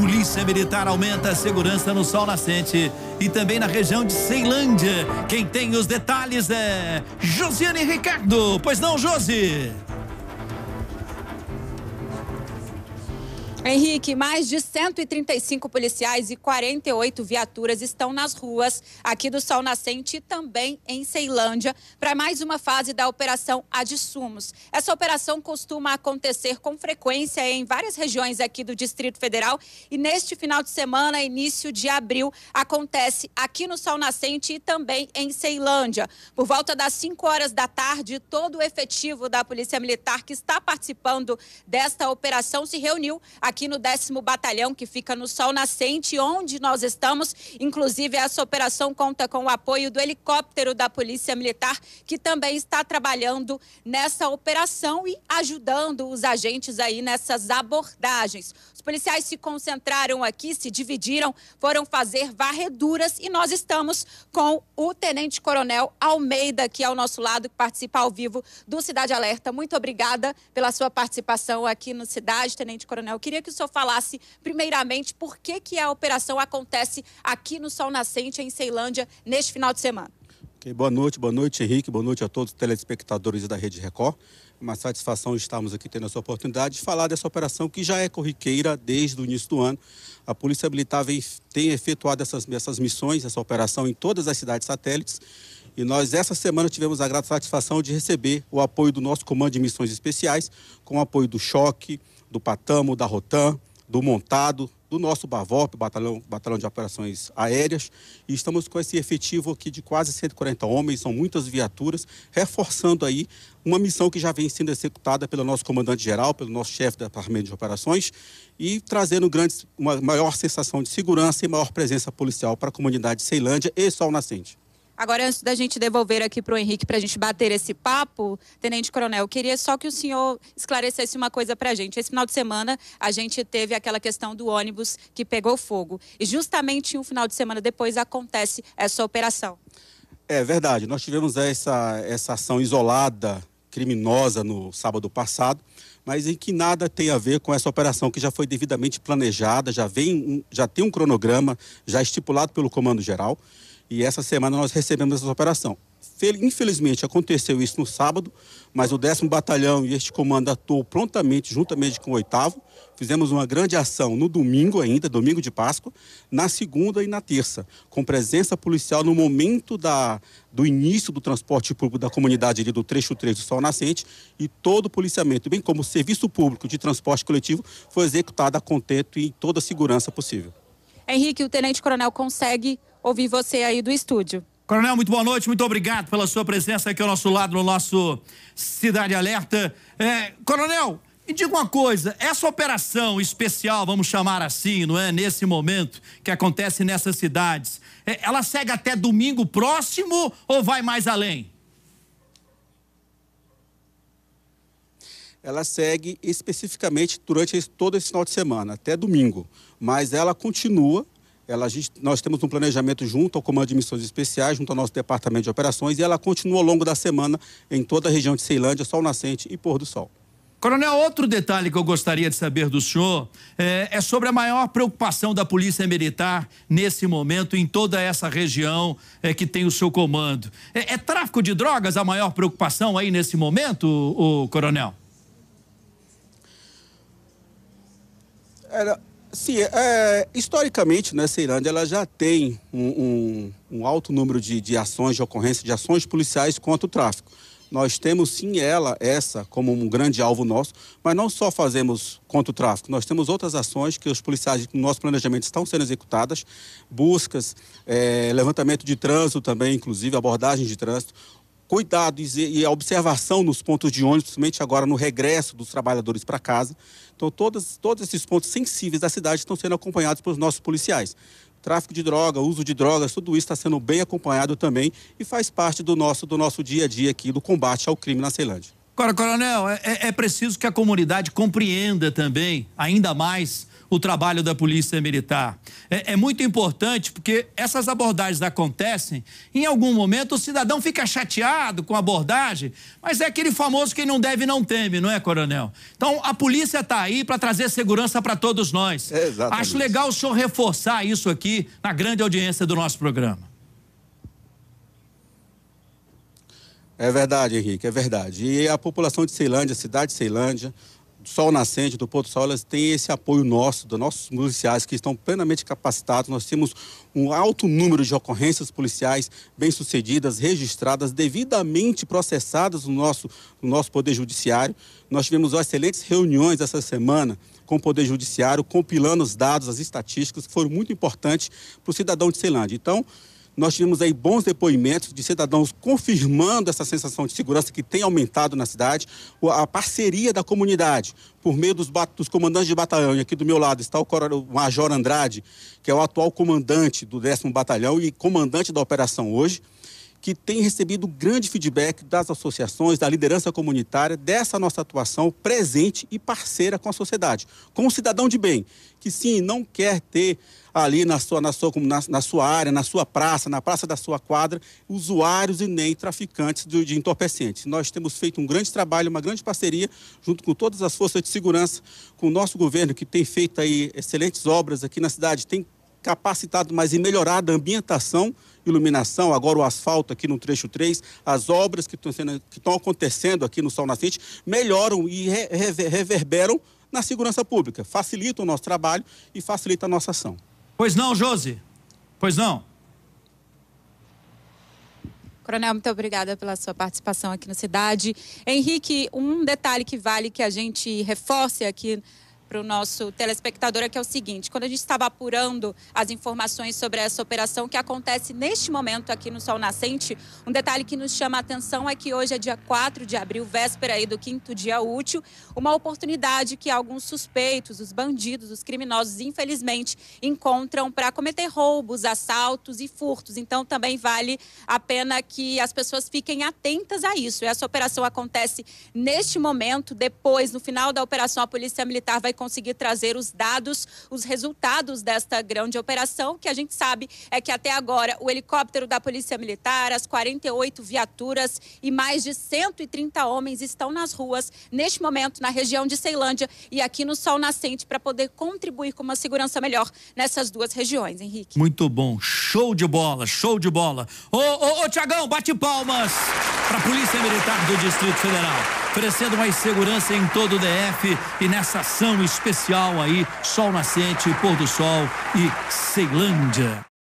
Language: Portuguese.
Polícia Militar aumenta a segurança no Sol Nascente e também na região de Ceilândia. Quem tem os detalhes é Josiane Ricardo. Pois não, Josi? Henrique, mais de 135 policiais e 48 viaturas estão nas ruas aqui do Sol Nascente e também em Ceilândia para mais uma fase da Operação Adissumos. Essa operação costuma acontecer com frequência em várias regiões aqui do Distrito Federal e neste final de semana, início de abril, acontece aqui no Sol Nascente e também em Ceilândia. Por volta das 5 horas da tarde, todo o efetivo da Polícia Militar que está participando desta operação se reuniu aqui aqui no décimo Batalhão, que fica no Sol Nascente, onde nós estamos. Inclusive, essa operação conta com o apoio do helicóptero da Polícia Militar, que também está trabalhando nessa operação e ajudando os agentes aí nessas abordagens. Os policiais se concentraram aqui, se dividiram, foram fazer varreduras e nós estamos com o Tenente Coronel Almeida, que é ao nosso lado, que participa ao vivo do Cidade Alerta. Muito obrigada pela sua participação aqui no Cidade, Tenente Coronel. queria queria que o senhor falasse, primeiramente, por que, que a operação acontece aqui no Sol Nascente, em Ceilândia, neste final de semana. Okay, boa noite, boa noite, Henrique, boa noite a todos os telespectadores da Rede Record. É uma satisfação estarmos aqui tendo essa oportunidade de falar dessa operação que já é corriqueira desde o início do ano. A Polícia Militar vem, tem efetuado essas, essas missões, essa operação em todas as cidades satélites e nós, essa semana, tivemos a grata satisfação de receber o apoio do nosso Comando de Missões Especiais, com o apoio do Choque, do Patamo, da Rotan, do Montado, do nosso BAVOP, Batalhão, Batalhão de Operações Aéreas, e estamos com esse efetivo aqui de quase 140 homens, são muitas viaturas, reforçando aí uma missão que já vem sendo executada pelo nosso comandante-geral, pelo nosso chefe do Departamento de Operações, e trazendo grandes, uma maior sensação de segurança e maior presença policial para a comunidade de Ceilândia e Sol Nascente. Agora, antes da gente devolver aqui para o Henrique para a gente bater esse papo, Tenente Coronel, queria só que o senhor esclarecesse uma coisa para a gente. Esse final de semana, a gente teve aquela questão do ônibus que pegou fogo. E justamente um final de semana depois acontece essa operação. É verdade. Nós tivemos essa, essa ação isolada, criminosa, no sábado passado, mas em que nada tem a ver com essa operação que já foi devidamente planejada, já, vem, já tem um cronograma já estipulado pelo Comando Geral e essa semana nós recebemos essa operação. Infelizmente aconteceu isso no sábado, mas o 10 Batalhão e este comando atuou prontamente, juntamente com o 8 Fizemos uma grande ação no domingo ainda, domingo de Páscoa, na segunda e na terça, com presença policial no momento da, do início do transporte público da comunidade ali do trecho 3 do Sol Nascente e todo o policiamento, bem como o serviço público de transporte coletivo, foi executado a contento e em toda a segurança possível. Henrique, o Tenente Coronel consegue ouvir você aí do estúdio. Coronel, muito boa noite, muito obrigado pela sua presença aqui ao nosso lado, no nosso Cidade Alerta. É, coronel, me diga uma coisa, essa operação especial, vamos chamar assim, não é? Nesse momento que acontece nessas cidades, é, ela segue até domingo próximo ou vai mais além? ela segue especificamente durante todo esse final de semana, até domingo. Mas ela continua. Ela, gente, nós temos um planejamento junto ao Comando de Missões Especiais, junto ao nosso Departamento de Operações, e ela continua ao longo da semana em toda a região de Ceilândia, sol nascente e pôr do sol. Coronel, outro detalhe que eu gostaria de saber do senhor é, é, sobre a maior preocupação da Polícia Militar nesse momento em toda essa região é, que tem o seu comando. É, é, tráfico de drogas a maior preocupação aí nesse momento, o, o coronel? Era, sim, é, historicamente, né, Ceilândia ela já tem um, um, um alto número de, de ações, de ocorrência de ações policiais contra o tráfico nós temos sim ela, essa, como um grande alvo nosso, mas não só fazemos contra o tráfico, nós temos outras ações que os policiais, no nosso planejamento, estão sendo executadas, buscas, é, levantamento de trânsito também, inclusive abordagem de trânsito, cuidados e, a observação nos pontos de ônibus, principalmente agora no regresso dos trabalhadores para casa. Então, todos, todos esses pontos sensíveis da cidade estão sendo acompanhados pelos nossos policiais. Tráfico de droga, uso de drogas, tudo isso está sendo bem acompanhado também e faz parte do nosso, do nosso dia a dia aqui do combate ao crime na Ceilândia. Agora, coronel, é, é, é preciso que a comunidade compreenda também, ainda mais, o trabalho da Polícia Militar. É, é, muito importante porque essas abordagens acontecem. Em algum momento o cidadão fica chateado com a abordagem, mas é aquele famoso quem não deve não teme, não é, coronel? Então a polícia está aí para trazer segurança para todos nós. É Acho legal o senhor reforçar isso aqui na grande audiência do nosso programa. É verdade, Henrique, é verdade. E a população de Ceilândia, a cidade de Ceilândia, do Sol Nascente, do Porto Sol, elas têm esse apoio nosso, dos nossos policiais que estão plenamente capacitados. Nós temos um alto número de ocorrências policiais bem-sucedidas, registradas, devidamente processadas no nosso, no nosso Poder Judiciário. Nós tivemos excelentes reuniões essa semana com o Poder Judiciário, compilando os dados, as estatísticas, que foram muito importantes para o cidadão de Ceilândia. Então, nós tivemos aí bons depoimentos de cidadãos confirmando essa sensação de segurança que tem aumentado na cidade, a parceria da comunidade. Por meio dos, dos comandantes de batalhão, e aqui do meu lado está o, o Major Andrade, que é o atual comandante do 10 Batalhão e comandante da operação hoje que tem recebido grande feedback das associações, da liderança comunitária, dessa nossa atuação presente e parceira com a sociedade, com o cidadão de bem, que sim, não quer ter ali na sua, na sua, na, na sua área, na sua praça, na praça da sua quadra, usuários e nem traficantes de, de entorpecentes. Nós temos feito um grande trabalho, uma grande parceria, junto com todas as forças de segurança, com o nosso governo, que tem feito aí excelentes obras aqui na cidade, tem capacitado mais e melhorado a ambientação, iluminação, agora o asfalto aqui no trecho 3, as obras que estão acontecendo aqui no Sol Nascente melhoram e re, re, reverberam na segurança pública, facilita o nosso trabalho e facilita a nossa ação. Pois não, Josi? Pois não? Coronel, muito obrigada pela sua participação aqui na cidade. Henrique, um detalhe que vale que a gente reforce aqui para o nosso telespectador é que é o seguinte: quando a gente estava apurando as informações sobre essa operação que acontece neste momento aqui no Sol Nascente, um detalhe que nos chama a atenção é que hoje é dia 4 de abril, véspera aí do quinto dia útil, uma oportunidade que alguns suspeitos, os bandidos, os criminosos, infelizmente, encontram para cometer roubos, assaltos e furtos. Então também vale a pena que as pessoas fiquem atentas a isso. Essa operação acontece neste momento, depois, no final da operação, a Polícia Militar vai conseguir trazer os dados, os resultados desta grande operação, que a gente sabe é que até agora o helicóptero da Polícia Militar, as 48 viaturas e mais de 130 homens estão nas ruas neste momento na região de Ceilândia e aqui no Sol Nascente para poder contribuir com uma segurança melhor nessas duas regiões, Henrique. Muito bom, show de bola, show de bola. Ô, ô, ô Tiagão, bate palmas para a Polícia Militar do Distrito Federal oferecendo mais segurança em todo o DF e nessa ação especial aí, sol nascente, pôr do sol e Ceilândia.